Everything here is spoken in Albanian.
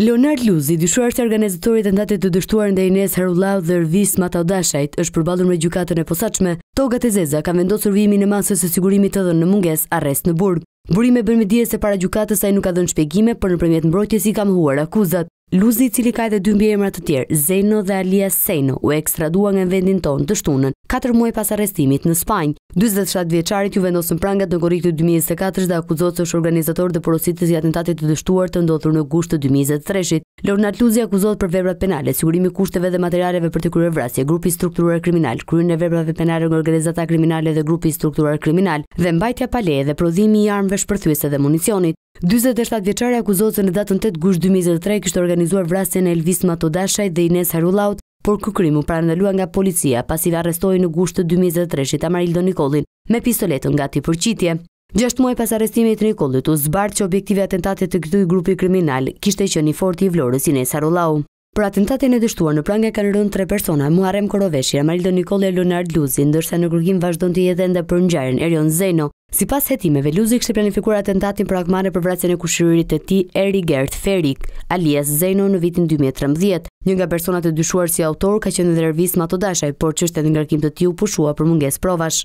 Leonard Luzi, dyshuar që organizatorit e ndatit të dështuar ndaj Ines Herulau dhe Rvis Mata është përbalur me gjukatën e posaqme, toga të zeza ka vendosur vimin në masës e sigurimit të dhënë në Munges, arrest në Burg. Burime bërmi dje se para gjukatës a i nuk ka dhënë shpegjime, për në premjet në brojtjes i kam huar akuzat. Luzi i cili ka edhe dy mbiemra të tjerë, Zeno dhe Alia Seno, u ekstradua nga vendin tonë të shtunën, 4 muaj pas arrestimit në Spanjë. 27 vjeqarit ju vendosën prangat në korik të 2004 dhe akuzot së organizator dhe porositës i atentatit të dështuar të ndodhur në gusht të 2023 shit Lornat Luzi akuzot për vebrat penale, sigurimi kushteve dhe materialeve për të kryer vrasje, grupi strukturar kriminal, kryen e veprave penale nga organizata kriminale dhe grupi strukturar kriminal, dhe mbajtja pale dhe prodhimi i armëve shpërthyse dhe municionit. 47 vjeqare akuzot se në datën 8 gush 2023 kështë organizuar vrasjen e Elvis Matodashaj dhe Ines Harulaut, por kërkrimu pra ndalua nga policia pasive arrestoj në gush të 2023 i Tamarildo Nikolin me pistoletën nga ti përqitje. Gjashtë muaj pas arrestimit Nikolit u zbartë që objektive atentate të këtuj grupi kriminal kishte që një forti i vlorës Ines Harulau. Për atentatin e dështuar në prangë e kanë rënd tre persona, Muharem Koroveshi, Amarildo Nikoli e Leonard Luzi, ndërsa në kërgim vazhdo në të jetë enda për njërën, Erion Zeno, Si pas hetimeve, Luzi kështë planifikur atentatin për akmare për vratësjën e kushyririt të ti Eri Gert Ferik, alias Zeno në vitin 2013. Njën nga personat e dyshuar si autor ka qenë në dhe rëvis Matodashaj, por që është edhe nga të ti u pushua për munges provash.